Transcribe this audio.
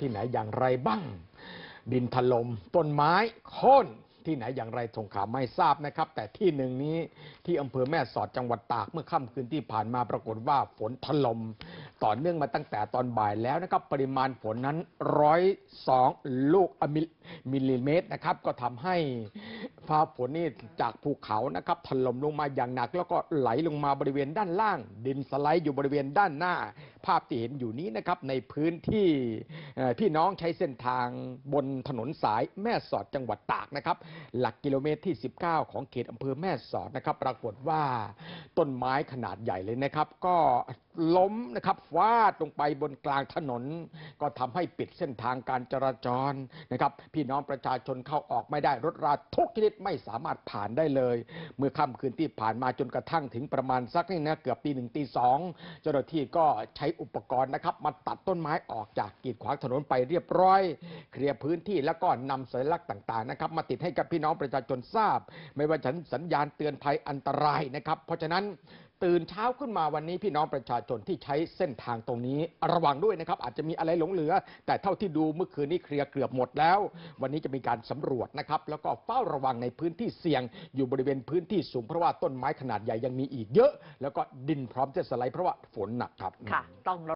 ที่ไหนอย่างไรบ้างดินถลม่มต้นไม้โค่นที่ไหนอย่างไรสงขาไม่ทราบนะครับ แต่ที่หนึ่งนี้ที่อำเภอแม่สอดจังหวัดตากเมื่อค่ำคืนที่ผ่านมาปรากฏว่าฝนถลม่มต่อเนื่องมาตั้งแต่ตอนบ่ายแล้วนะครับ ปริมาณฝนนั้นร้อยสองลูกมิลลิเมตรนะครับก็ทำให้ภาพฝนนี่จากภูเขานะครับถล่มลงมาอย่างหนักแล้วก็ไหลลงมาบริเวณด้านล่าง ดินสไลด์อยู่บริเวณด้านหน้า ภาพที่เห็นอยู่นี้นะครับในพื้นที่พี่น้องใช้เส้นทางบนถนนสายแม่สอดจังหวัดตากนะครับหลักกิโลเมตรที่ 19 ของเขตอำเภอแม่สอดนะครับปรากฏว่าต้นไม้ขนาดใหญ่เลยนะครับก็ล้มนะครับฟาดลงไปบนกลางถนนก็ทำให้ปิดเส้นทางการจราจรนะครับ พี่น้องประชาชนเข้าออกไม่ได้รถราทุกชนิดไม่สามารถผ่านได้เลย เมื่อค่ำคืนที่ผ่านมาจนกระทั่งถึงประมาณสักนี่นะเกือบตีหนึ่งตีสอง เจ้าหน้าที่ก็ใช้อุปกรณ์นะครับมาตัดต้นไม้ออกจากกีดขวางถนนไปเรียบร้อย เคลียร์พื้นที่แล้วก็นำสัญลักษณ์ต่างๆนะครับมาติดให้กับพี่น้องประชาชนทราบ ไม่ว่าฉันสัญญาณเตือนภัยอันตรายนะครับเพราะฉะนั้นตื่นเช้าขึ้นมาวันนี้พี่น้องประชาชนที่ใช้เส้นทางตรงนี้ระวังด้วยนะครับอาจจะมีอะไรหลงเหลือ แต่เท่าที่ดูเมื่อคืนนี้เคลียร์เกือบหมดแล้ว วันนี้จะมีการสำรวจนะครับแล้วก็เฝ้าระวังในพื้นที่เสี่ยง อยู่บริเวณพื้นที่สูงเพราะว่าต้นไม้ขนาดใหญ่ยังมีอีกเยอะ แล้วก็ดินพร้อมจะสไลด์เพราะว่าฝนหนักครับค่ะต้อง